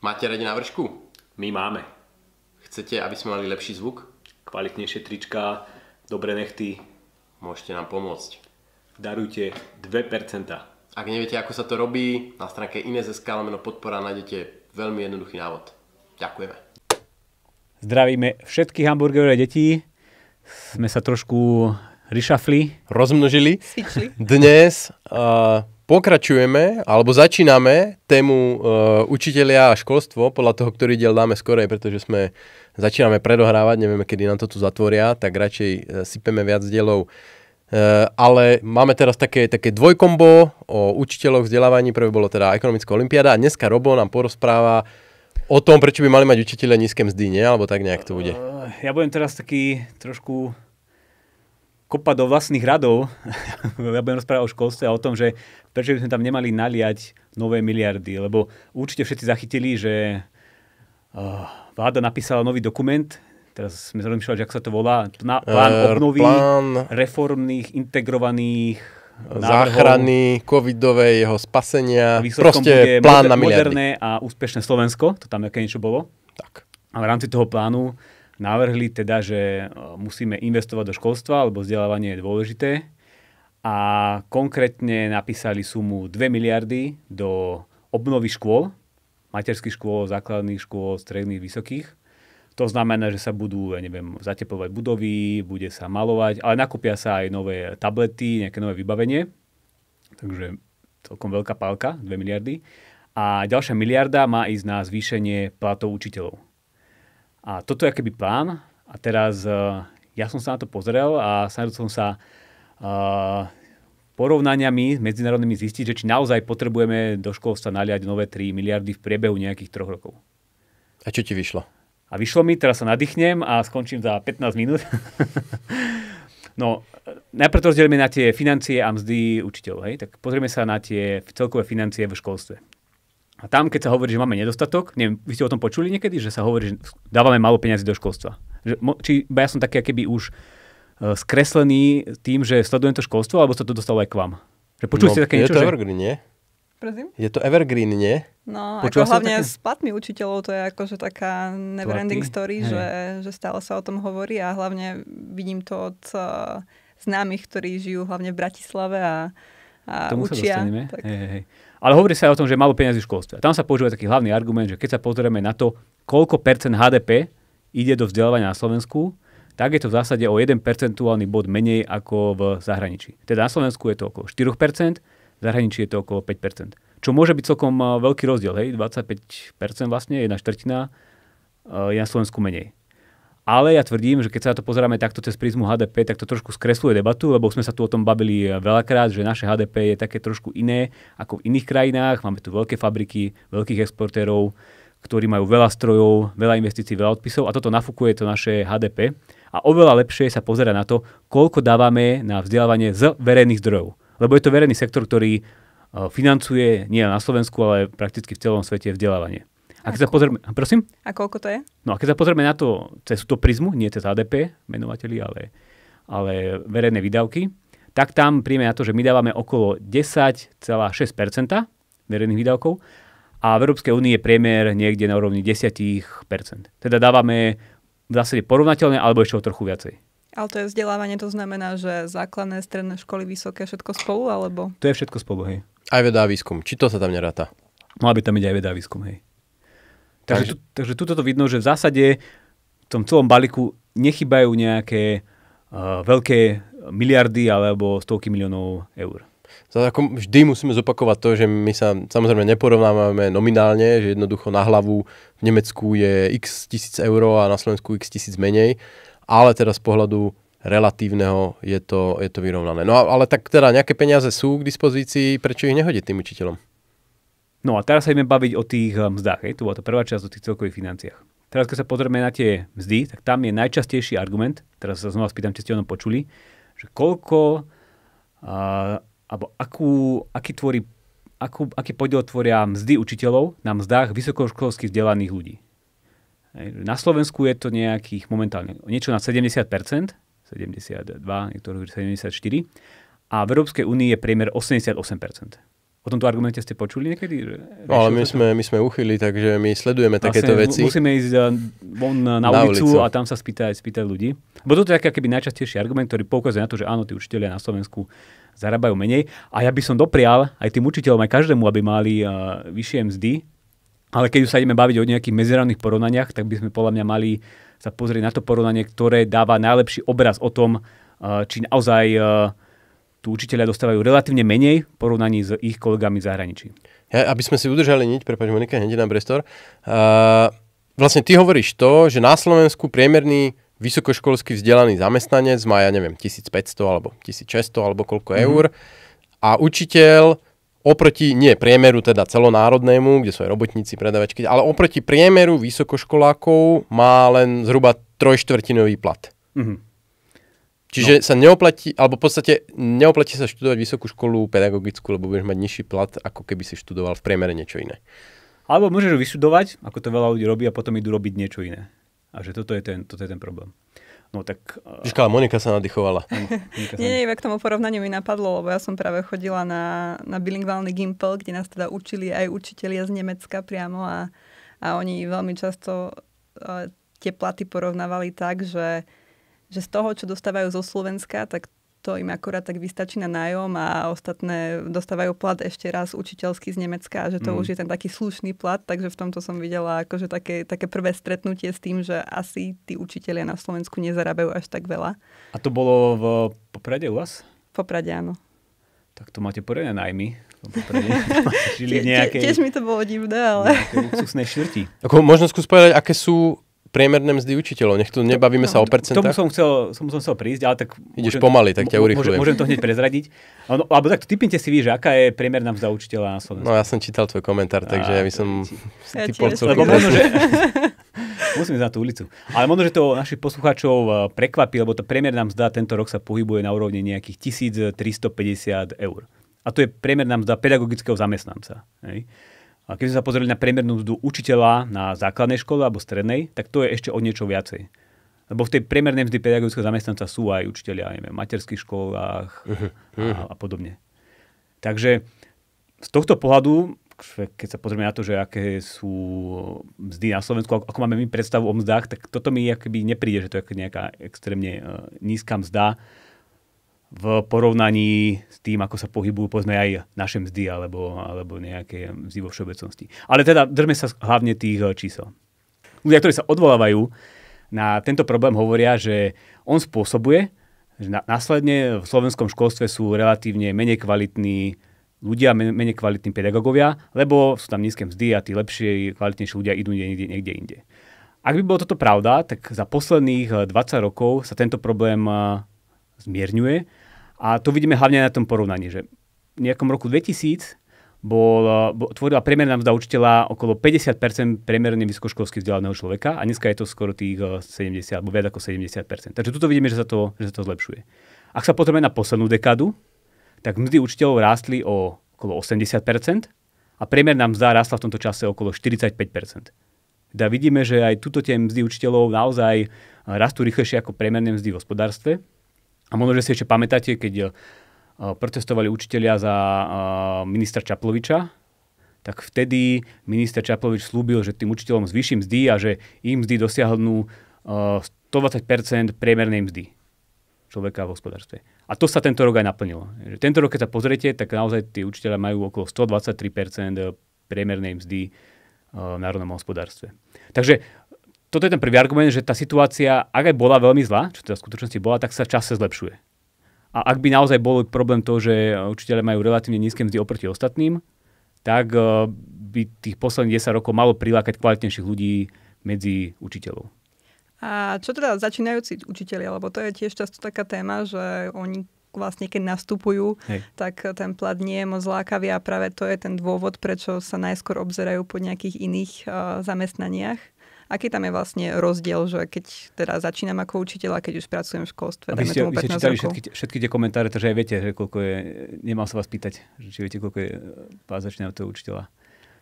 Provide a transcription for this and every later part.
Máte radi vršku? My máme. Chcete, aby sme mali lepší zvuk? Kvalitnejšie trička, dobré nechty. Môžete nám pomôcť. Darujte 2%. Ak neviete, ako sa to robí, na stránke ines.sk podpora nájdete veľmi jednoduchý návod. Ďakujeme. Zdravíme všetky hamburgerové deti. Sme sa trošku rišafli. Rozmnožili. Svičli. Dnes uh, pokračujeme, alebo začíname tému uh, e, učiteľia a školstvo, podľa toho, ktorý diel dáme skorej, pretože sme začíname predohrávať, nevieme, kedy nám to tu zatvoria, tak radšej uh, sypeme viac dielov Uh, ale máme teraz také, také dvojkombo o učiteľoch vzdelávaní. Prvé bolo teda ekonomická olimpiáda a dneska Robo nám porozpráva o tom, prečo by mali mať učiteľe nízke mzdy, nie? Alebo tak nejak to bude. Eh, ja budem teraz taký trošku kopať do vlastných radov. ja budem rozprávať o školstve a o tom, že prečo by sme tam nemali naliať nové miliardy. Lebo určite všetci zachytili, že eh, vláda napísala nový dokument, teraz sme zrozumýšľali, že ak sa to volá, plán eh, obnovy uh, plán... reformných, integrovaných Návrhov, záchrany, covidovej, jeho spasenia. Proste plán moder- na miliardy. Moderné a úspešné Slovensko, to tam nejaké niečo bolo. Tak. A v rámci toho plánu navrhli teda, že e, musíme investovať do školstva, lebo vzdelávanie je dôležité. A konkrétne napísali sumu 2 miliardy do obnovy škôl, materských škôl, základných škôl, stredných, vysokých. To znamená, že sa budú, ja neviem, zatepovať budovy, bude sa malovať, ale nakúpia sa aj nové tablety, nejaké nové vybavenie. Takže celkom veľká pálka, 2 miliardy. A ďalšia miliarda má ísť na zvýšenie platov učiteľov. A toto je akýby plán. A teraz e, ja som sa na to pozrel a snažil som sa uh, porovnaniami medzinárodnými zistiť, že či naozaj potrebujeme do školstva naliať nové 3 miliardy v priebehu nejakých troch rokov. A čo ti vyšlo? A vyšlo mi, teraz sa nadýchnem a skončím za 15 minút. no, najprv to rozdelíme na tie financie a mzdy učiteľov. Hej? Tak pozrieme sa na tie celkové financie v školstve. A tam, keď sa hovorí, že máme nedostatok, neviem, vy ste o tom počuli niekedy, že sa hovorí, že dávame malo peniazy do školstva. Že, či ja som taký, keby už e, skreslený tým, že sledujem to školstvo, alebo sa to dostalo aj k vám? Že počuli no, ste také niečo? Je to že... evergreen, nie? Prezim? Je to evergreen, nie? No, Počula ako hlavne také? s platmi učiteľov, to je akože taká neverending story, hey. že, že stále sa o tom hovorí a hlavne vidím to od uh, známych, ktorí žijú hlavne v Bratislave a, a Tomu učia. Sa tak... hey, hey, hey. Ale hovorí sa aj o tom, že je málo peniazy v školstve. A tam sa používa taký hlavný argument, že keď sa pozrieme na to, koľko percent HDP ide do vzdelávania na Slovensku, tak je to v zásade o 1 percentuálny bod menej ako v zahraničí. Teda na Slovensku je to okolo 4 v zahraničí je to okolo 5%. Čo môže byť celkom eh, veľký rozdiel, hej, 25% vlastne, jedna štvrtina eh, je na Slovensku menej. Ale ja tvrdím, že keď sa na to pozeráme takto cez prízmu HDP, tak to trošku skresluje debatu, lebo sme sa tu o tom bavili eh, veľakrát, že naše HDP je také trošku iné ako v iných krajinách. Máme tu veľké fabriky, veľkých exportérov, ktorí majú veľa strojov, veľa investícií, veľa odpisov a toto nafúkuje to naše HDP. A oveľa lepšie sa pozera na to, koľko dávame na vzdelávanie z verejných zdrojov lebo je to verejný sektor, ktorý e, financuje nie na Slovensku, ale prakticky v celom svete vzdelávanie. A keď sa pozrieme, prosím? A koľko to je? No a keď sa pozrieme na to cez túto prizmu, nie cez ADP, menovateľi, ale, ale verejné výdavky, tak tam príjme na to, že my dávame okolo 10,6 verejných výdavkov a v Európskej únii je priemer niekde na úrovni 10%. Teda dávame v zásade porovnateľné alebo ešte o trochu viacej. Ale to je vzdelávanie, to znamená, že základné, stredné školy, vysoké, všetko spolu, alebo? To je všetko spolu, hej. Aj veda výskum. Či to sa tam neráta? Mala by tam byť aj veda výskum, hej. Takže, takže... Tu, takže tuto to vidno, že v zásade v tom celom balíku nechybajú nejaké uh, veľké miliardy alebo stovky miliónov eur. Ako vždy musíme zopakovať to, že my sa samozrejme neporovnávame nominálne, že jednoducho na hlavu v Nemecku je x tisíc eur a na Slovensku x tisíc menej ale teda z pohľadu relatívneho je to, je to vyrovnané. No ale tak teda nejaké peniaze sú k dispozícii, prečo ich nehodiť tým učiteľom? No a teraz sa ideme baviť o tých eh, mzdách. Hej? Tu bola to prvá časť o tých celkových financiách. Teraz, keď sa pozrieme na tie mzdy, tak tam je najčastejší argument, teraz sa znova spýtam, či ste o počuli, že koľko, a, eh, alebo akú, aký, tvorí, akú, aký podiel tvoria mzdy učiteľov na mzdách vysokoškolských vzdelaných ľudí. Na Slovensku je to nejakých momentálne niečo na 70%, 72, niektorí 74, a v Európskej únii je priemer 88%. O tomto argumente ste počuli niekedy? No, ale my sme, my sme uchyli, takže my sledujeme vlastne, takéto veci. Musíme ísť eh, von na, na ulicu, ulicu a tam sa spýtať, spýtať ľudí. Bo toto je keby najčastejší argument, ktorý poukazuje na to, že áno, tí učiteľia na Slovensku zarábajú menej. A ja by som doprial aj tým učiteľom, aj každému, aby mali uh, vyššie mzdy, ale keď už sa ideme baviť o nejakých medzinárodných porovnaniach, tak by sme podľa mňa mali sa pozrieť na to porovnanie, ktoré dáva najlepší obraz o tom, eh, či naozaj eh, tu učiteľia dostávajú relatívne menej v porovnaní s ich kolegami v zahraničí. Ja, aby sme si udržali niť, prepáč Monika, hneď nám brestor. Uh, eh, vlastne ty hovoríš to, že na Slovensku priemerný vysokoškolský vzdelaný zamestnanec má, ja neviem, 1500 alebo 1600 alebo koľko mm-hmm. eur a učiteľ oproti nie priemeru teda celonárodnému, kde sú aj robotníci, predavačky, ale oproti priemeru vysokoškolákov má len zhruba trojštvrtinový plat. Mm-hmm. Čiže no. sa neoplatí, alebo v podstate neoplatí sa študovať vysokú školu pedagogickú, lebo budeš mať nižší plat, ako keby si študoval v priemere niečo iné. Alebo môžeš vysudovať, ako to veľa ľudí robí, a potom idú robiť niečo iné. A že toto je ten, toto je ten problém. No tak... Eh, Žiška, ale Monika sa nadýchovala. nie, nie, k tomu porovnaniu mi napadlo, lebo ja som práve chodila na, na bilingválny Gimpel, kde nás teda učili aj učitelia z Nemecka priamo a, a oni veľmi často uh, tie platy porovnávali tak, že, že z toho, čo dostávajú zo Slovenska, tak to im akorát tak vystačí na nájom a ostatné dostávajú plat ešte raz učiteľský z Nemecka, že to mm. už je ten taký slušný plat, takže v tomto som videla akože také, také prvé stretnutie s tým, že asi tí učitelia na Slovensku nezarabajú až tak veľa. A to bolo v Poprade u vás? V Poprade, áno. Tak to máte poriadne najmy. Žili v nejakej... Tiež mi to bolo divné, ale... V štvrti. Ako možno skús povedať, aké sú priemerné mzdy učiteľov. Nech tu nebavíme no, sa o percentách. Tomu som chcel, som, som chcel prísť, ale tak... Ideš môžem, pomaly, tak ťa urychľujem. Môžem, môžem to hneď prezradiť. No, alebo tak typnite si vy, že aká je priemerná mzda učiteľa na Slovensku. No ja som čítal tvoj komentár, takže ja by som... Ja Musím ísť na tú ulicu. Ale možno, že to našich poslucháčov eh, prekvapí, lebo tá priemerná mzda tento rok sa pohybuje na úrovni nejakých 1350 eur. A to je priemerná mzda pedagogického zamestnanca. Hej? A keď sme sa pozreli na priemernú mzdu učiteľa na základnej škole alebo strednej, tak to je ešte o niečo viacej. Lebo v tej priemernej mzdy pedagogického zamestnanca sú aj učiteľia, neviem, v materských školách a, mhm, mhm. a podobne. Takže z tohto pohľadu, keď sa pozrieme na to, že aké sú mzdy na Slovensku, ako máme my predstavu o mzdách, tak toto mi akoby nepríde, že to je nejaká extrémne e, nízka mzda v porovnaní s tým, ako sa pohybujú, povedzme aj naše mzdy alebo, alebo nejaké mzdy vo všeobecnosti. Ale teda držme sa hlavne tých eh, čísel. Ľudia, ktorí sa odvolávajú na tento problém, hovoria, že on spôsobuje, že následne v slovenskom školstve sú relatívne menej kvalitní ľudia, menej kvalitní pedagógovia, lebo sú tam nízke mzdy a tí lepšie, kvalitnejší ľudia idú niekde, niekde inde. Ak by bolo toto pravda, tak za posledných 20 eh, rokov sa tento problém eh, zmierňuje a to vidíme hlavne na tom porovnaní, že v nejakom roku 2000 bol, bol, tvorila priemerná mzda učiteľa okolo 50% priemerne vysokoškolsky vzdelaného človeka a dneska je to skoro tých 70, eh, alebo viac ako 70%. Takže tuto vidíme, že sa to, že sa to zlepšuje. Ak sa potrebujeme na poslednú dekádu, tak mzdy učiteľov rástli o okolo 80% a priemerná mzda rástla v tomto čase okolo 45%. Teda vidíme, že aj tuto tie mzdy učiteľov naozaj eh, rastú rýchlejšie ako priemerné mzdy v hospodárstve a možno, že si ešte pamätáte, keď eh, protestovali učitelia za eh, ministra Čaploviča, tak vtedy minister Čaplovič slúbil, že tým učiteľom zvýši mzdy a že im mzdy dosiahnu 120 eh, priemernej mzdy človeka v hospodárstve. A to sa tento rok aj naplnilo. Tento rok, keď sa pozriete, tak naozaj tí učiteľa majú okolo 123 priemernej mzdy v národnom hospodárstve. Takže toto je ten prvý argument, že tá situácia, ak aj bola veľmi zlá, čo teda v skutočnosti bola, tak sa čase zlepšuje. A ak by naozaj bol problém to, že učiteľe majú relatívne nízke mzdy oproti ostatným, tak e, by tých posledných 10 rokov malo prilákať kvalitnejších ľudí medzi učiteľov. A čo teda začínajúci učiteľi, lebo to je tiež často taká téma, že oni vlastne keď nastupujú, Hej. tak ten plat nie je moc lákavý a práve to je ten dôvod, prečo sa najskôr obzerajú po nejakých iných uh, zamestnaniach. Aký tam je vlastne rozdiel, že keď teda začínam ako učiteľ a keď už pracujem v školstve, aby ste, tomu 15 ste čítali všetky, všetky tie komentáre, takže aj viete, že koľko je, nemal sa vás pýtať, že či viete, koľko je e, vás začínajúceho učiteľa.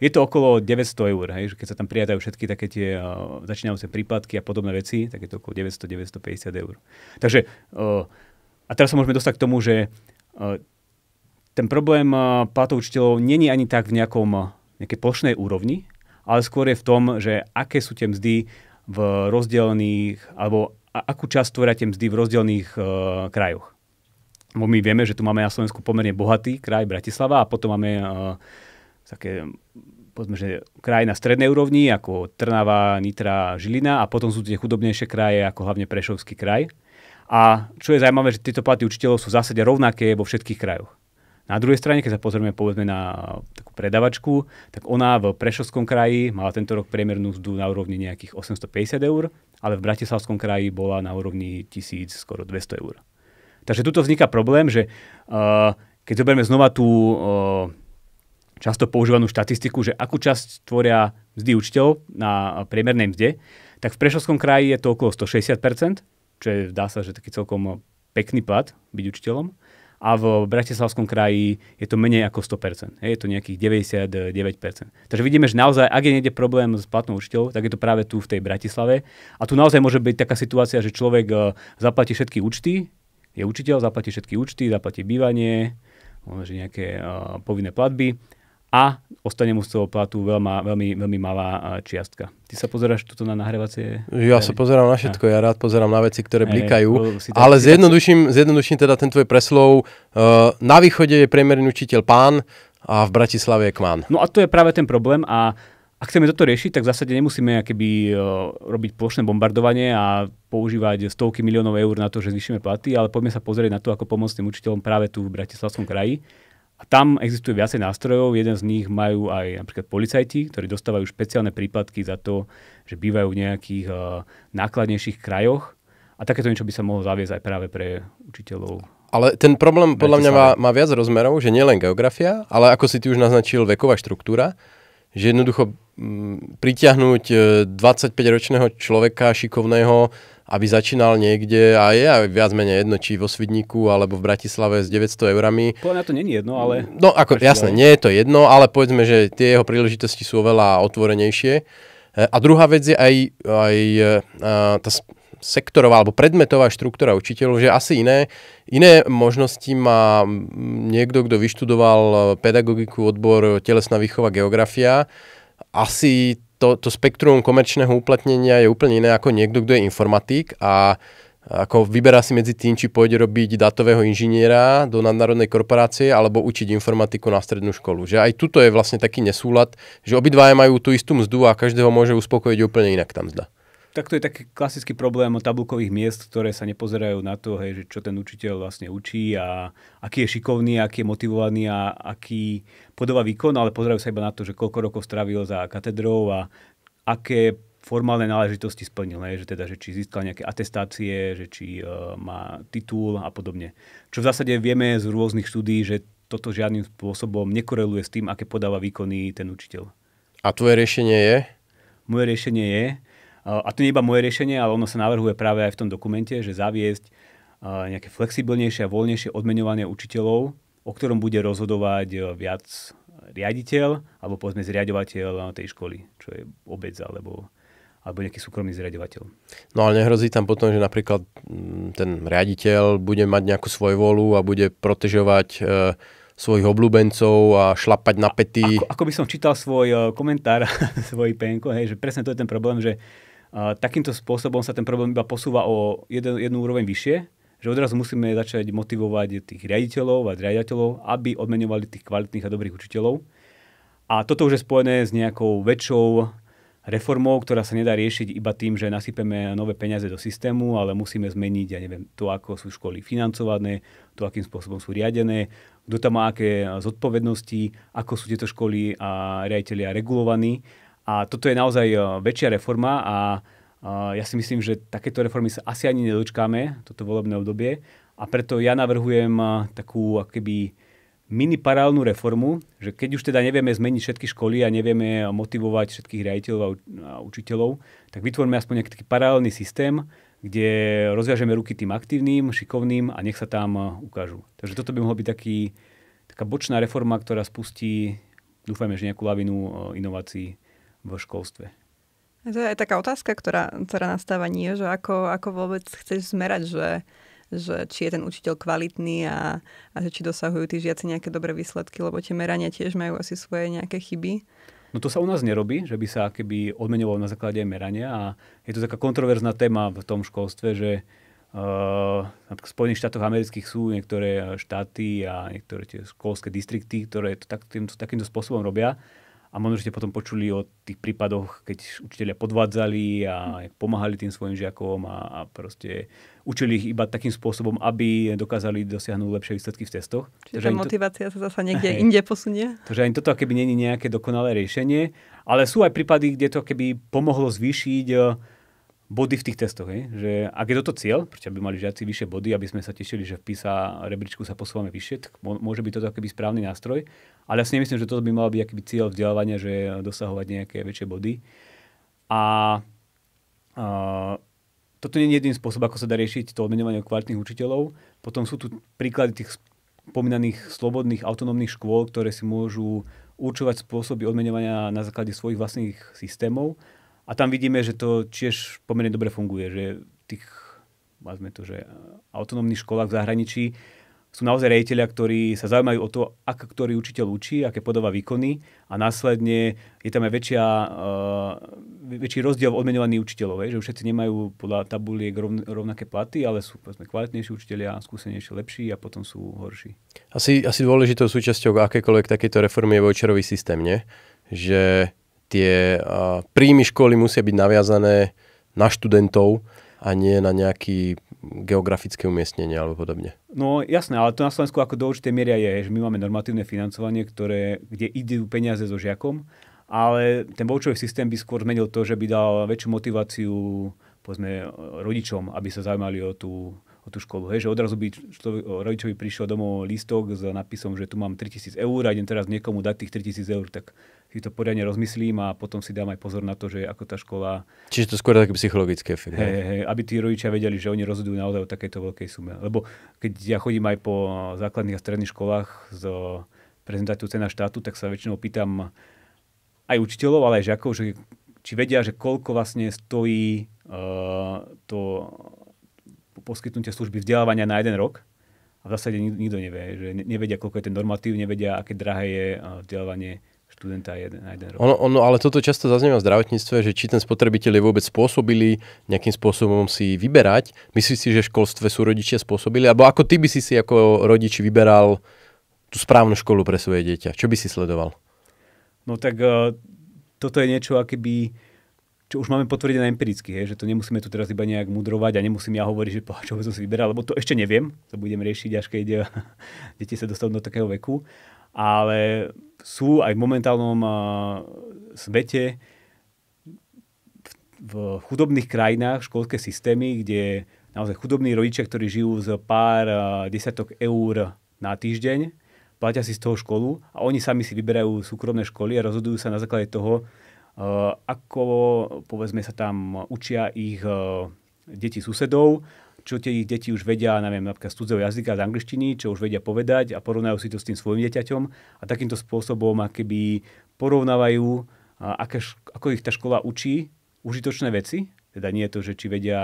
Je to okolo 900 eur, hej, že keď sa tam priadajú všetky také tie uh, začínajúce prípadky a podobné veci, tak je to okolo 900-950 eur. Takže, uh, a teraz sa môžeme dostať k tomu, že uh, ten problém uh, platov učiteľov není ani tak v nejakom, nejakej plošnej úrovni, ale skôr je v tom, že aké sú tie mzdy v rozdelených, alebo akú časť tvoria tie mzdy v rozdelených uh, krajoch. Bo my vieme, že tu máme na Slovensku pomerne bohatý kraj Bratislava a potom máme uh, také povedzme, že kraj na strednej úrovni, ako Trnava, Nitra, Žilina a potom sú tie chudobnejšie kraje, ako hlavne Prešovský kraj. A čo je zaujímavé, že tieto platy učiteľov sú v zásade rovnaké vo všetkých krajoch. Na druhej strane, keď sa pozrieme povedzme na takú predavačku, tak ona v Prešovskom kraji mala tento rok priemernú mzdu na úrovni nejakých 850 eur, ale v Bratislavskom kraji bola na úrovni 1000, skoro 200 eur. Takže tuto vzniká problém, že uh, keď zoberieme znova tú uh, často používanú štatistiku, že akú časť tvoria mzdy učiteľov na priemernej mzde, tak v Prešovskom kraji je to okolo 160%, čo je, dá sa, že taký celkom pekný plat byť učiteľom a v Bratislavskom kraji je to menej ako 100%. Hej, je to nejakých 99%. Takže vidíme, že naozaj, ak je niekde problém s platnou účťou, tak je to práve tu v tej Bratislave. A tu naozaj môže byť taká situácia, že človek e, zaplatí všetky účty, je učiteľ, zaplatí všetky účty, zaplatí bývanie, možno nejaké uh, povinné platby a ostane mu z toho platu veľma, veľmi, veľmi malá čiastka. Ty sa pozeráš tuto na nahrávacie? Ja sa pozerám na všetko, ja rád pozerám na veci, ktoré blikajú, ale zjednoduším, zjednoduším teda ten tvoj preslov. E, na východe je priemerný učiteľ pán a v Bratislave je kmán. No a to je práve ten problém a ak chceme toto riešiť, tak v zásade nemusíme keby, e, robiť plošné bombardovanie a používať stovky miliónov eur na to, že zvýšime platy, ale poďme sa pozrieť na to, ako pomôcť tým učiteľom práve tu v Bratislavskom kraji. A tam existuje viacej nástrojov, jeden z nich majú aj napríklad policajti, ktorí dostávajú špeciálne príplatky za to, že bývajú v nejakých uh, nákladnejších krajoch a takéto niečo by sa mohlo zaviesť aj práve pre učiteľov. Ale ten problém podľa mňa má, má viac rozmerov, že nielen geografia, ale ako si ty už naznačil, veková štruktúra, že jednoducho m, mm, pritiahnuť 25-ročného eh, človeka šikovného aby začínal niekde a je aj viac menej jedno, či vo Svidníku alebo v Bratislave s 900 eurami. Podľa mňa to je jedno, ale... No ako, jasné, nie je to jedno, ale povedzme, že tie jeho príležitosti sú oveľa otvorenejšie. E, a druhá vec je aj, aj e, e, tá sektorová alebo predmetová štruktúra učiteľov, že asi iné, iné možnosti má niekto, kto vyštudoval pedagogiku, odbor telesná výchova, geografia, asi to, to spektrum komerčného uplatnenia je úplne iné ako niekto, kto je informatík a ako vyberá si medzi tým, či pôjde robiť datového inžiniera do nadnárodnej korporácie alebo učiť informatiku na strednú školu. Že aj tuto je vlastne taký nesúlad, že obidvaja majú tú istú mzdu a každého môže uspokojiť úplne inak tam zda tak to je taký klasický problém tabulkových miest, ktoré sa nepozerajú na to, hej, že čo ten učiteľ vlastne učí a aký je šikovný, aký je motivovaný a aký podobá výkon, ale pozerajú sa iba na to, že koľko rokov strávil za katedrou a aké formálne náležitosti splnil, hej, že teda, že či získal nejaké atestácie, že či uh, má titul a podobne. Čo v zásade vieme z rôznych štúdí, že toto žiadnym spôsobom nekoreluje s tým, aké podáva výkony ten učiteľ. A tvoje riešenie je? Moje riešenie je, a to nie iba moje riešenie, ale ono sa navrhuje práve aj v tom dokumente, že zaviesť nejaké flexibilnejšie a voľnejšie odmenovanie učiteľov, o ktorom bude rozhodovať e, viac riaditeľ alebo povedzme zriadovateľ e, tej školy, čo je obec alebo alebo nejaký súkromný zriadovateľ. No ale nehrozí tam potom, že napríklad mm, ten riaditeľ bude mať nejakú svoju volu a bude protežovať e, svojich obľúbencov a šlapať na pety. Ako, ako by som čítal svoj e, komentár, svoj penko, hej, že presne to je ten problém, že takýmto spôsobom sa ten problém iba posúva o jeden, jednu úroveň vyššie, že odrazu musíme začať motivovať tých riaditeľov a riaditeľov, aby odmenovali tých kvalitných a dobrých učiteľov. A toto už je spojené s nejakou väčšou reformou, ktorá sa nedá riešiť iba tým, že nasypeme nové peniaze do systému, ale musíme zmeniť, ja neviem, to, ako sú školy financované, to, akým spôsobom sú riadené, kto tam má aké zodpovednosti, ako sú tieto školy a riaditeľia regulovaní a toto je naozaj eh, väčšia reforma a eh, ja si myslím, že takéto reformy sa asi ani nedočkáme toto volebné obdobie a preto ja navrhujem eh, takú akéby mini paralelnú reformu, že keď už teda nevieme zmeniť všetky školy a nevieme motivovať všetkých riaditeľov a učiteľov, tak vytvorme aspoň nejaký taký paralelný systém, kde rozviažeme ruky tým aktívnym, šikovným a nech sa tam ukážu. Takže toto by mohla byť taký, taká bočná reforma, ktorá spustí, dúfajme, že nejakú lavinu inovácií vo školstve. To je aj taká otázka, ktorá, ktorá nastáva nie, že ako, ako vôbec chceš zmerať, že, že či je ten učiteľ kvalitný a, a že či dosahujú tí žiaci nejaké dobré výsledky, lebo tie merania tiež majú asi svoje nejaké chyby. No to sa u nás nerobí, že by sa keby odmenovalo na základe merania a je to taká kontroverzná téma v tom školstve, že uh, v Spojených štátoch amerických sú niektoré štáty a niektoré tie školské distrikty, ktoré to tak, tým, takýmto spôsobom robia a možno ste potom počuli o tých prípadoch, keď učiteľia podvádzali a pomáhali tým svojim žiakom a, a proste učili ich iba takým spôsobom, aby dokázali dosiahnuť lepšie výsledky v testoch. Čiže tá motivácia to, sa zase niekde hey. inde posunie. Takže ani toto keby není nejaké dokonalé riešenie, ale sú aj prípady, kde to keby pomohlo zvýšiť body v tých testoch. Hej? Že ak je toto cieľ, prečo by mali žiaci vyššie body, aby sme sa tešili, že v PISA rebríčku sa posúvame vyššie, tak môže byť toto akýby správny nástroj. Ale ja si nemyslím, že toto by mal byť akýby cieľ vzdelávania, že dosahovať nejaké väčšie body. A, a toto nie je jediný spôsob, ako sa dá riešiť to odmenovanie kvalitných učiteľov. Potom sú tu príklady tých spomínaných slobodných autonómnych škôl, ktoré si môžu určovať spôsoby odmenovania na základe svojich vlastných systémov a tam vidíme, že to tiež pomerne dobre funguje, že tých, máme to, že autonómnych školách v zahraničí sú naozaj rejiteľia, ktorí sa zaujímajú o to, ak ktorý učiteľ učí, aké podáva výkony a následne je tam aj väčšia, uh, väčší rozdiel v odmenovaní učiteľov, že všetci nemajú podľa tabuliek rovn, rovnaké platy, ale sú povedzme, kvalitnejší učiteľia, skúsenejší, lepší a potom sú horší. Asi, asi dôležitou súčasťou akékoľvek takéto reformy je voucherový systém, nie? Že tie príjmy školy musia byť naviazané na študentov a nie na nejaký geografické umiestnenie alebo podobne. No jasné, ale to na Slovensku ako do určitej miery je, že my máme normatívne financovanie, ktoré, kde idú peniaze so žiakom, ale ten voľčový systém by skôr zmenil to, že by dal väčšiu motiváciu povedzme, rodičom, aby sa zaujímali o tú, o tú školu. Hej, že odrazu by človek, rodičovi prišiel domov listok s napisom, že tu mám 3000 eur a idem teraz niekomu dať tých 3000 eur, tak si to poriadne rozmyslím a potom si dám aj pozor na to, že ako tá škola... Čiže to skôr taký psychologický efekt. Hej, hej, aby tí rodičia vedeli, že oni rozhodujú naozaj o takejto veľkej sume. Lebo keď ja chodím aj po základných a stredných školách z prezentáciou cena štátu, tak sa väčšinou pýtam aj učiteľov, ale aj žiakov, že či vedia, že koľko vlastne stojí uh, to poskytnutie služby vzdelávania na jeden rok. A v zásade nikto nevie, že nevedia, koľko je ten normatív, nevedia, aké drahé je eh, vzdelávanie študenta jeden, na jeden rok. Ono, ono, ale toto často zaznieva v zdravotníctve, že či ten spotrebiteľ je vôbec spôsobili nejakým spôsobom si vyberať. Myslíš si, že v školstve sú rodičia spôsobili? Alebo ako ty by si si ako rodič vyberal tú správnu školu pre svoje dieťa? Čo by si sledoval? No tak eh, toto je niečo, by čo už máme potvrdené empiricky, hej, že to nemusíme tu teraz iba nejak mudrovať a nemusím ja hovoriť, že čo by som si vyberal, lebo to ešte neviem, to budem riešiť, až keď eh, deti sa dostanú do takého veku. Ale sú aj v momentálnom uh, svete v, v chudobných krajinách školské systémy, kde naozaj chudobní rodičia, ktorí žijú z pár uh, eh, desiatok eur na týždeň, platia si z toho školu a oni sami si vyberajú súkromné školy a rozhodujú sa na základe toho, uh, ako povedzme sa tam učia ich uh, deti susedov, čo tie ich deti už vedia, neviem, napríklad z cudzého jazyka, z angličtiny, čo už vedia povedať a porovnajú si to s tým svojim deťaťom a takýmto spôsobom akéby porovnávajú, uh, ako ich tá škola učí užitočné veci, teda nie je to, že či vedia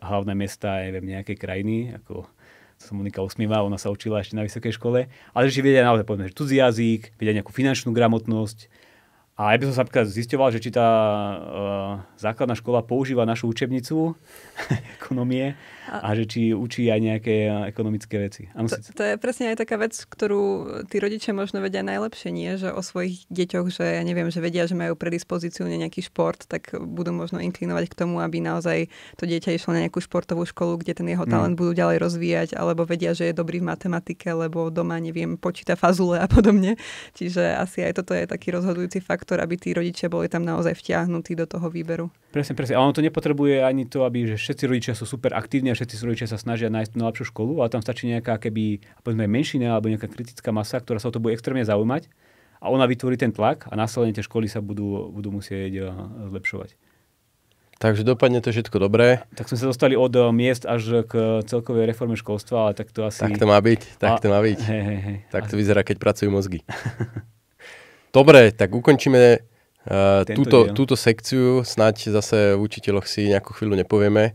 hlavné mesta neviem, nejakej krajiny, ako sa Monika usmieva, ona sa učila ešte na vysokej škole, ale že vedia naozaj povedať, že cudzí jazyk, vedia nejakú finančnú gramotnosť, a aj by som sa napríklad zisťoval, že či tá uh, základná škola používa našu učebnicu ekonomie a, a že či učí aj nejaké eh, ekonomické veci. Ano, to, to je presne aj taká vec, ktorú tí rodičia možno vedia najlepšie, nie? Že o svojich deťoch, že ja neviem, že vedia, že majú predispozíciu na nejaký šport, tak budú možno inklinovať k tomu, aby naozaj to dieťa išlo na nejakú športovú školu, kde ten jeho mm. talent no. budú ďalej rozvíjať, alebo vedia, že je dobrý v matematike, lebo doma, neviem, počíta fazule a podobne. Čiže asi aj toto je taký rozhodujúci fakt faktor, aby tí rodičia boli tam naozaj vtiahnutí do toho výberu. Presne, presne. A ono to nepotrebuje ani to, aby že všetci rodičia sú super aktívni a všetci rodičia sa snažia nájsť tú najlepšiu školu, ale tam stačí nejaká keby, povedzme, menšina alebo nejaká kritická masa, ktorá sa o to bude extrémne zaujímať a ona vytvorí ten tlak a následne tie školy sa budú, budú musieť eh, zlepšovať. Takže dopadne to všetko dobré. Tak sme sa dostali od eh, miest až k celkovej reforme školstva, ale tak to asi... Tak to má byť, tak to má byť. Hej, hej, hej. Tak to vyzerá, keď pracujú mozgy. Dobre, tak ukončíme uh, túto, túto sekciu. Snaď zase v učiteľoch si nejakú chvíľu nepovieme.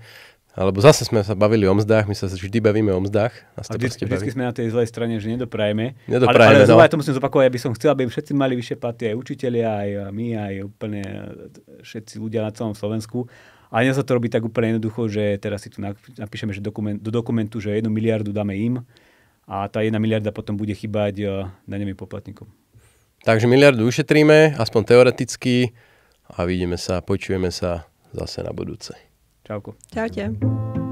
Alebo zase sme sa bavili o mzdách, my sa vždy bavíme o mzdách. a a vždy, vždy sme na tej zlej strane, že nedoprajeme. nedoprajeme ale, ale no. znova to musím zopakovať, aby som chcel, aby všetci mali vyššie platy, aj učiteľia, aj my, aj úplne všetci ľudia na celom Slovensku. A nie sa to robiť tak úplne jednoducho, že teraz si tu napíšeme že dokument, do dokumentu, že jednu miliardu dáme im a tá jedna miliarda potom bude chýbať na eh, nemi poplatníkom. Takže miliardu ušetríme, aspoň teoreticky a vidíme sa, počujeme sa zase na budúce. Čauko. Čaute.